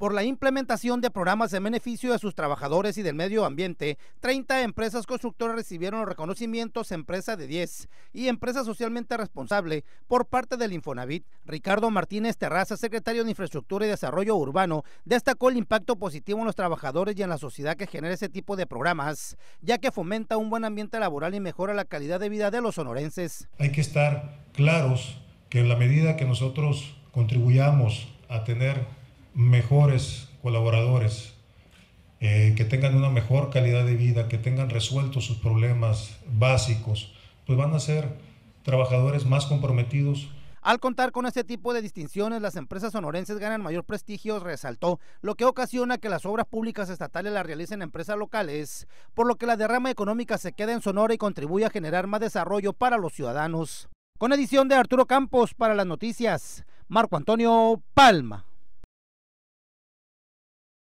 por la implementación de programas de beneficio de sus trabajadores y del medio ambiente, 30 empresas constructoras recibieron reconocimientos Empresa de 10 y Empresa Socialmente Responsable por parte del Infonavit. Ricardo Martínez Terraza, secretario de Infraestructura y Desarrollo Urbano, destacó el impacto positivo en los trabajadores y en la sociedad que genera ese tipo de programas, ya que fomenta un buen ambiente laboral y mejora la calidad de vida de los sonorenses. Hay que estar claros que en la medida que nosotros contribuyamos a tener mejores colaboradores, eh, que tengan una mejor calidad de vida, que tengan resueltos sus problemas básicos, pues van a ser trabajadores más comprometidos, al contar con este tipo de distinciones, las empresas sonorenses ganan mayor prestigio, resaltó, lo que ocasiona que las obras públicas estatales las realicen empresas locales, por lo que la derrama económica se queda en Sonora y contribuye a generar más desarrollo para los ciudadanos. Con edición de Arturo Campos para las noticias, Marco Antonio Palma.